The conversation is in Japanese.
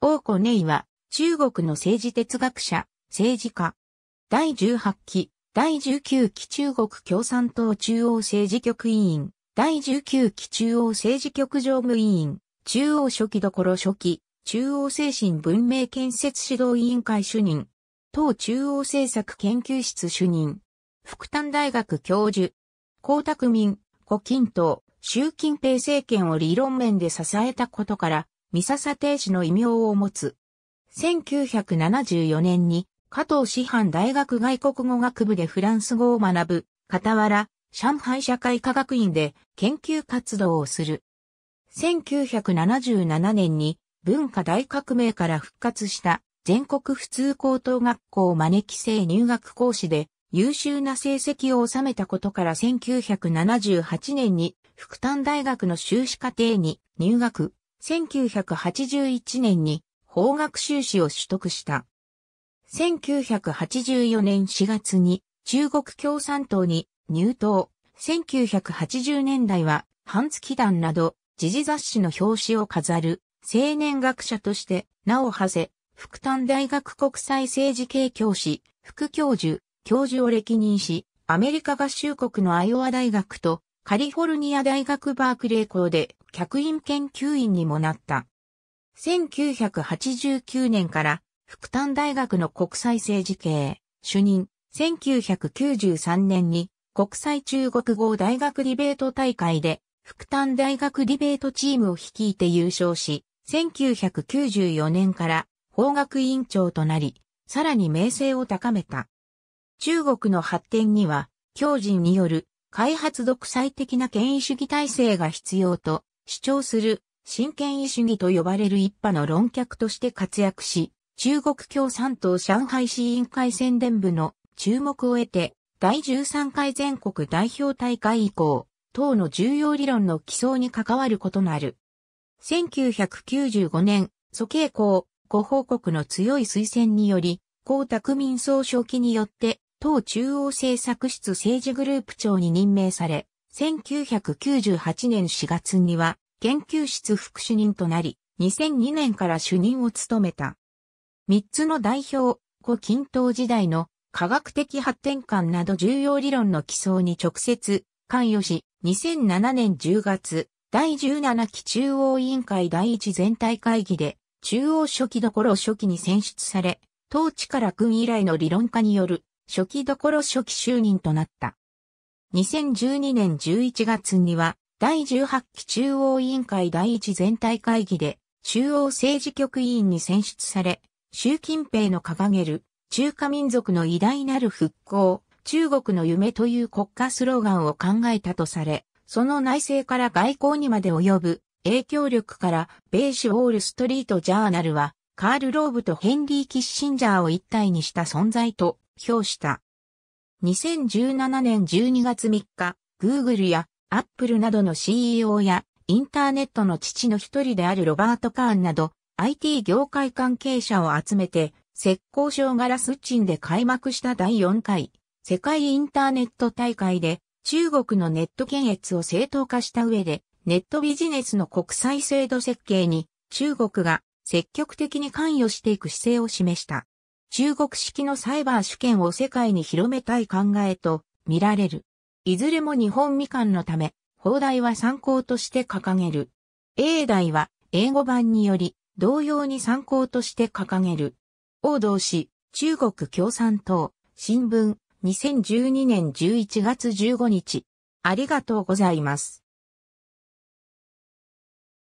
王子ネイは、中国の政治哲学者、政治家。第18期、第19期中国共産党中央政治局委員、第19期中央政治局常務委員、中央初期どころ初期、中央精神文明建設指導委員会主任、党中央政策研究室主任、福丹大学教授、江沢民、胡錦涛、習近平政権を理論面で支えたことから、三笹亭主の異名を持つ。1974年に加藤師範大学外国語学部でフランス語を学ぶ、傍ら、上海社会科学院で研究活動をする。1977年に文化大革命から復活した全国普通高等学校招き生入学講師で優秀な成績を収めたことから1978年に福丹大学の修士課程に入学。1981年に法学修士を取得した。1984年4月に中国共産党に入党。1980年代は半月団など時事雑誌の表紙を飾る青年学者として名を馳せ、福丹大学国際政治系教師、副教授、教授を歴任し、アメリカ合衆国のアイオワ大学とカリフォルニア大学バークレー校で客員研究員にもなった。1989年から福旦大学の国際政治系主任、1993年に国際中国語大学ディベート大会で福旦大学ディベートチームを率いて優勝し、1994年から法学委員長となり、さらに名声を高めた。中国の発展には、教人による開発独裁的な権威主義体制が必要と主張する新権威主義と呼ばれる一派の論客として活躍し、中国共産党上海市委員会宣伝部の注目を得て、第13回全国代表大会以降、党の重要理論の起草に関わることなる。1995年、蘇慶公、ご報告の強い推薦により、江沢民総書記によって党中央政策室政治グループ長に任命され、1998年4月には研究室副主任となり、2002年から主任を務めた。3つの代表、古近東時代の科学的発展観など重要理論の基礎に直接関与し、2007年10月、第17期中央委員会第1全体会議で、中央初期どころ初期に選出され、当地から君以来の理論家による初期どころ初期就任となった。2012年11月には、第18期中央委員会第一全体会議で、中央政治局委員に選出され、習近平の掲げる、中華民族の偉大なる復興、中国の夢という国家スローガンを考えたとされ、その内政から外交にまで及ぶ影響力から、米州ウォールストリートジャーナルは、カール・ローブとヘンリー・キッシンジャーを一体にした存在と評した。2017年12月3日、Google や Apple などの CEO やインターネットの父の一人であるロバート・カーンなど IT 業界関係者を集めて石膏省ガラスチンで開幕した第4回世界インターネット大会で中国のネット検閲を正当化した上でネットビジネスの国際制度設計に中国が積極的に関与していく姿勢を示した。中国式のサイバー主権を世界に広めたい考えと見られる。いずれも日本未完のため、放題は参考として掲げる。英大は英語版により同様に参考として掲げる。王道氏、中国共産党、新聞、2012年11月15日。ありがとうございます。